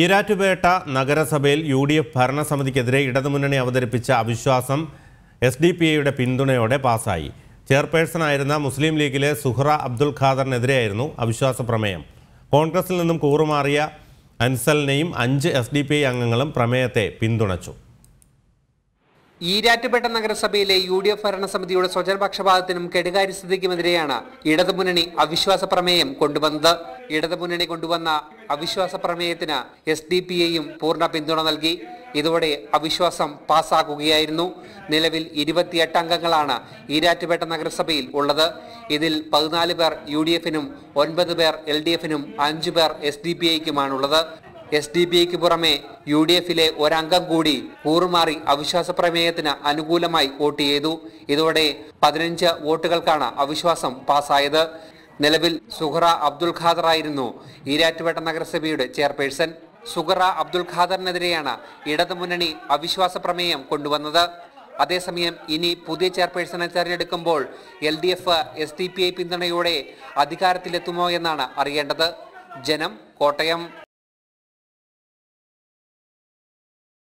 ഈരാറ്റുപേട്ട നഗരസഭയിൽ U D F ഭരണസമിതിക്കെതിരെ ഇടതുമുന്നണി അവതരിപ്പിച്ച അവിശ്വാസം എസ് ഡി പി ഐയുടെ പിന്തുണയോടെ പാസായി ചെയർപേഴ്സണായിരുന്ന മുസ്ലിം ലീഗിലെ സുഹ്റ അബ്ദുൽ ഖാദറിനെതിരെയായിരുന്നു അവിശ്വാസ പ്രമേയം കോൺഗ്രസിൽ നിന്നും കൂറുമാറിയ അൻസലിനെയും അഞ്ച് എസ് ഡി പി ഐ അംഗങ്ങളും പ്രമേയത്തെ പിന്തുണച്ചു ഈരാറ്റുപേട്ട നഗരസഭയിലെ യു ഡി എഫ് ഭരണസമിതിയുടെ സ്വജനപക്ഷപാതത്തിനും പക്ഷപാതത്തിനും കെടുകാരി സ്ഥിതിക്കുമെതിരെയാണ് ഇടതുമുന്നണി അവിശ്വാസ പ്രമേയം കൊണ്ടുവന്നത് ഇടതുമുന്നണി കൊണ്ടുവന്ന അവിശ്വാസ പ്രമേയത്തിന് എസ് ഡി പി എയും പൂർണ്ണ പിന്തുണ നൽകി ഇതോടെ അവിശ്വാസം പാസാക്കുകയായിരുന്നു നിലവിൽ ഇരുപത്തിയെട്ട് അംഗങ്ങളാണ് ഈരാറ്റുപേട്ട നഗരസഭയിൽ ഉള്ളത് ഇതിൽ പതിനാല് പേർ യു ഡി എഫിനും ഒൻപത് പേർ എൽ ഡി എഫിനും അഞ്ചു പേർ എസ് ഡി പി ഐക്കുമാണുള്ളത് എസ് ഡി ബി ഐക്ക് പുറമെ യു ഡി എഫിലെ ഒരംഗം കൂടി കൂറുമാറി അവിശ്വാസ പ്രമേയത്തിന് അനുകൂലമായി വോട്ട് ചെയ്തു ഇതോടെ പതിനഞ്ച് വോട്ടുകൾക്കാണ് അവിശ്വാസം പാസ്സായത് നിലവിൽ സുഹറ അബ്ദുൽ ഖാദർ ആയിരുന്നു ഈരാറ്റുപേട്ട നഗരസഭയുടെ ചെയർപേഴ്സൺ സുഹറ അബ്ദുൽ ഖാദറിനെതിരെയാണ് ഇടതുമുന്നണി അവിശ്വാസ പ്രമേയം കൊണ്ടുവന്നത് അതേസമയം ഇനി പുതിയ ചെയർപേഴ്സണെ തെരഞ്ഞെടുക്കുമ്പോൾ L D F S D P I പിന്തുണയോടെ അധികാരത്തിലെത്തുമോ എന്നാണ് അറിയേണ്ടത് ജനം കോട്ടയം